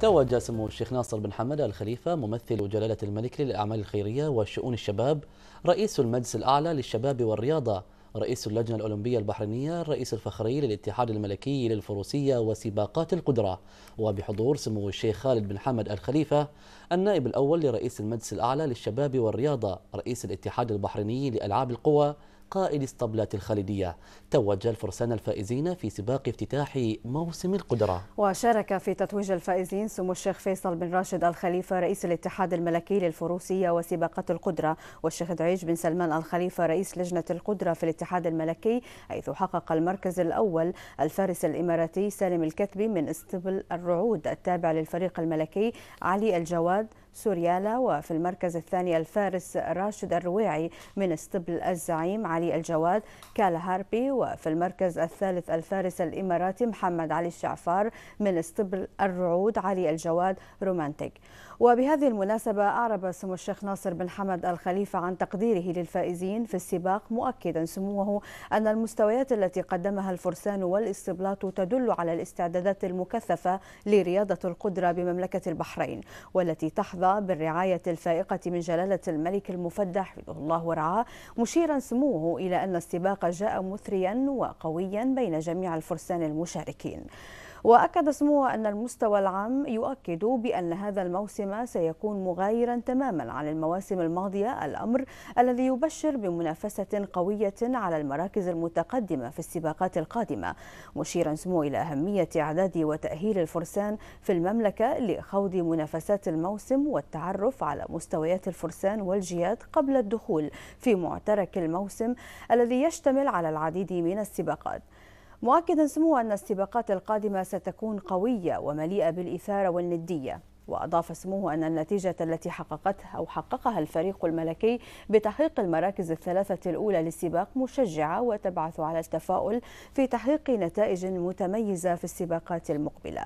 توج سمو الشيخ ناصر بن حمد الخليفة ممثل جلالة الملك للأعمال الخيرية وشؤون الشباب رئيس المجلس الأعلى للشباب والرياضة رئيس اللجنة الأولمبية البحرينية الرئيس الفخري للاتحاد الملكي للفروسية وسباقات القدرة وبحضور سمو الشيخ خالد بن حمد الخليفة النائب الأول لرئيس المجلس الأعلى للشباب والرياضة رئيس الاتحاد البحريني لألعاب القوى قائد اسطبلات الخالدية توج الفرسان الفائزين في سباق افتتاح موسم القدرة وشارك في تتويج الفائزين سمو الشيخ فيصل بن راشد الخليفة رئيس الاتحاد الملكي للفروسية وسباقات القدرة والشيخ دعيج بن سلمان الخليفة رئيس لجنة القدرة في الاتحاد الملكي حيث حقق المركز الأول الفارس الإماراتي سالم الكتبي من اسطبل الرعود التابع للفريق الملكي علي الجواد سوريالا وفي المركز الثاني الفارس راشد الرويعي من اسطبل الزعيم علي الجواد هاربي وفي المركز الثالث الفارس الإماراتي محمد علي الشعفار من اسطبل الرعود علي الجواد رومانتيك وبهذه المناسبة أعرب سمو الشيخ ناصر بن حمد الخليفة عن تقديره للفائزين في السباق مؤكدا سموه أن المستويات التي قدمها الفرسان والاستبلاط تدل على الاستعدادات المكثفة لرياضة القدرة بمملكة البحرين والتي تحظى بالرعاية الفائقة من جلالة الملك المفدى حفظه الله ورعاه مشيرا سموه إلى أن السباق جاء مثريا وقويا بين جميع الفرسان المشاركين وأكد سموه أن المستوى العام يؤكد بأن هذا الموسم سيكون مغايرا تماما عن المواسم الماضية الأمر الذي يبشر بمنافسة قوية على المراكز المتقدمة في السباقات القادمة مشيرا سموه إلى أهمية إعداد وتأهيل الفرسان في المملكة لخوض منافسات الموسم والتعرف على مستويات الفرسان والجياد قبل الدخول في معترك الموسم الذي يشتمل على العديد من السباقات مؤكدا سمو أن السباقات القادمة ستكون قوية ومليئة بالإثارة والندية وأضاف سموه أن النتيجة التي حققتها أو حققها الفريق الملكي بتحقيق المراكز الثلاثة الأولى للسباق مشجعة وتبعث على التفاؤل في تحقيق نتائج متميزة في السباقات المقبلة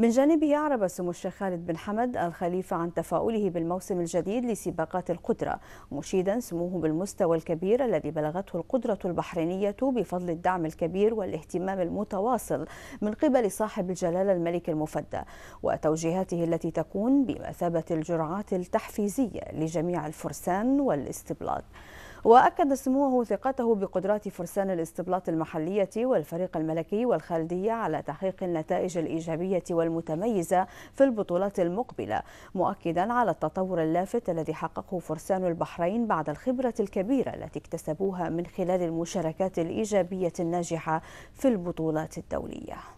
من جانبه أعرب سمو الشيخ خالد بن حمد الخليفة عن تفاؤله بالموسم الجديد لسباقات القدرة مشيدا سموه بالمستوى الكبير الذي بلغته القدرة البحرينية بفضل الدعم الكبير والاهتمام المتواصل من قبل صاحب الجلالة الملك المفدى وتوجيهاته التي تكون بمثابة الجرعات التحفيزية لجميع الفرسان والاستبلاد وأكد سموه ثقته بقدرات فرسان الاستبلاط المحلية والفريق الملكي والخالدية على تحقيق النتائج الإيجابية والمتميزة في البطولات المقبلة مؤكدا على التطور اللافت الذي حققه فرسان البحرين بعد الخبرة الكبيرة التي اكتسبوها من خلال المشاركات الإيجابية الناجحة في البطولات الدولية